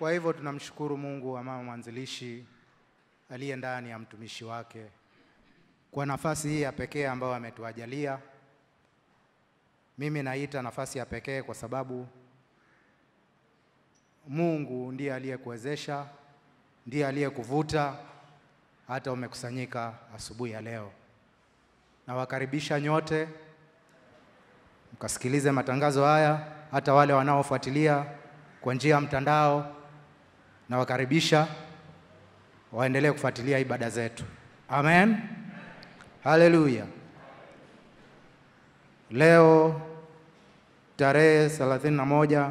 Kwa hivyo tunamshukuru Mungu wa mama mwanzilishi aliye ndani ya mtumishi wake kwa nafasi hii ya pekee ambayo ametuajalia. Mimi naita nafasi ya pekee kwa sababu Mungu ndiye aliyekuwezesha, ndiye aliyekuvuta hata umekusanyika asubuhi ya leo. Nawakaribisha nyote mkasikilize matangazo haya, hata wale wanaofuatilia kwa njia ya mtandao nawakaribisha waendelee kufuatilia ibada zetu. Amen, haleluya. Leo tarehe 31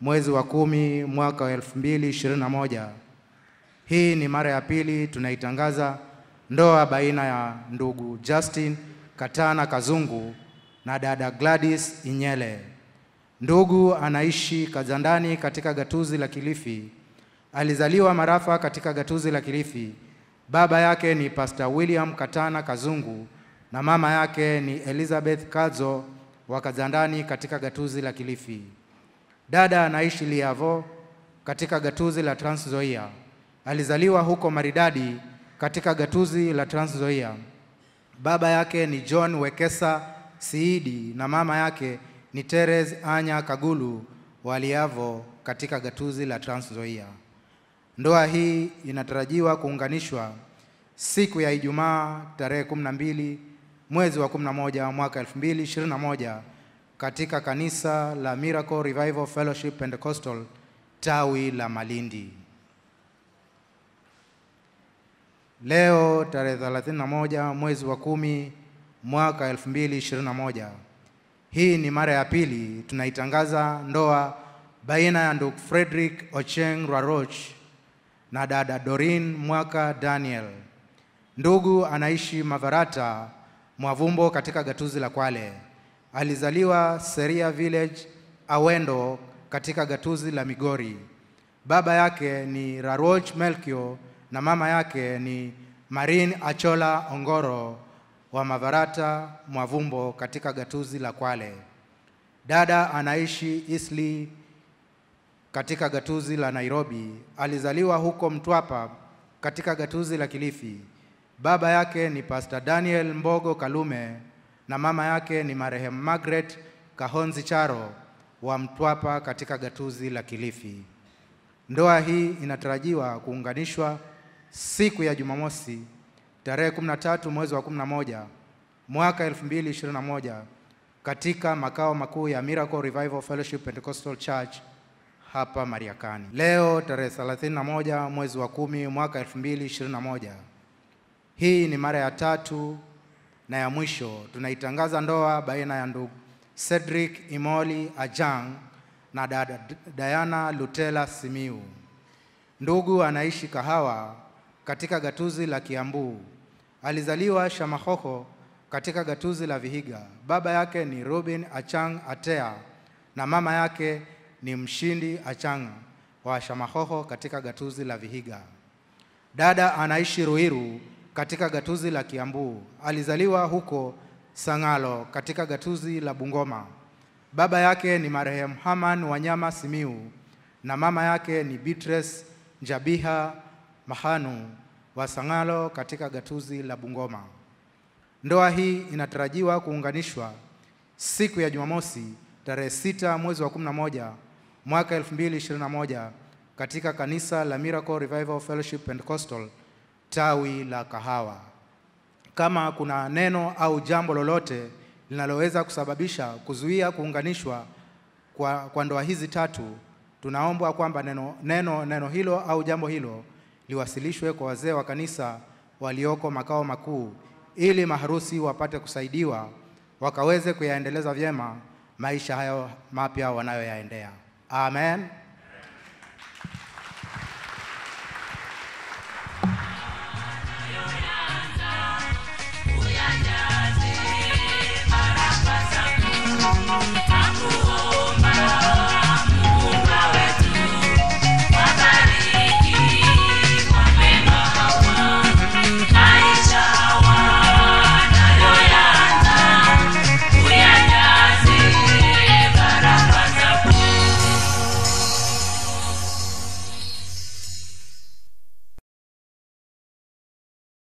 mwezi wa kumi mwaka wa 2021, hii ni mara ya pili tunaitangaza ndoa baina ya ndugu Justin Katana Kazungu na dada Gladys Inyele. Ndugu anaishi Kazandani katika gatuzi la Kilifi Alizaliwa Marafa katika gatuzi la Kilifi. Baba yake ni Pastor William Katana Kazungu na mama yake ni Elizabeth kazo wa Kazandani katika gatuzi la Kilifi. Dada anaishi Liavo katika gatuzi la Trans Nzoia. Alizaliwa huko Maridadi katika gatuzi la Trans Nzoia. Baba yake ni John Wekesa Siidi na mama yake ni Therese Anya Kagulu wa Liavo katika gatuzi la Trans Nzoia. Ndoa hii inatarajiwa kuunganishwa siku ya Ijumaa tarehe 12 mwezi wa 11 mwaka 2021 katika kanisa la Miracle Revival Fellowship Pentecostal tawi la Malindi. Leo tarehe 31 mwezi wa kumi mwaka 2021. Hii ni mara ya pili tunaitangaza ndoa baina ya ndugu Frederick Ocheng Rwaroch na dada Dorin Mwaka Daniel. Ndugu anaishi Mavarata Mwavumbo katika gatuzi la Kwale. Alizaliwa Seria Village Awendo katika gatuzi la Migori. Baba yake ni Raroch Melkio na mama yake ni Marin Achola Ongoro wa Mavarata Mwavumbo katika gatuzi la Kwale. Dada anaishi Isli katika gatuzi la Nairobi. Alizaliwa huko Mtwapa katika gatuzi la Kilifi. Baba yake ni Pastor Daniel Mbogo Kalume na mama yake ni marehemu Margaret Kahonzi Charo wa Mtwapa katika gatuzi la Kilifi. Ndoa hii inatarajiwa kuunganishwa siku ya Jumamosi tarehe 13 mwezi wa 11 mwaka 2021 katika makao makuu ya Miracle Revival Fellowship Pentecostal Church hapa Mariakani leo tarehe 31 mwezi wa kumi mwaka 2021. Hii ni mara ya tatu na ya mwisho tunaitangaza ndoa baina ya ndugu Cedric Imoli Ajang na dada Diana Lutela Simiu. Ndugu anaishi Kahawa katika gatuzi la Kiambu. Alizaliwa Shamahoho katika gatuzi la Vihiga. Baba yake ni Robin Achang Atea na mama yake ni mshindi Achang wa Shamahoho katika gatuzi la Vihiga. Dada anaishi Ruiru katika gatuzi la Kiambu. Alizaliwa huko Sangalo katika gatuzi la Bungoma. Baba yake ni marehemu Haman Wanyama Simiu na mama yake ni Beatrice Njabiha Mahanu wa Sangalo katika gatuzi la Bungoma. Ndoa hii inatarajiwa kuunganishwa siku ya Jumamosi tarehe 6 mwezi wa moja mwaka 2021 katika kanisa la Miracle Revival Fellowship Pentecostal tawi la Kahawa. Kama kuna neno au jambo lolote linaloweza kusababisha kuzuia kuunganishwa kwa, kwa ndoa hizi tatu, tunaomba kwamba neno, neno, neno hilo au jambo hilo liwasilishwe kwa wazee wa kanisa walioko makao makuu ili maharusi wapate kusaidiwa wakaweze kuyaendeleza vyema maisha hayo mapya wanayoyaendea. Amen.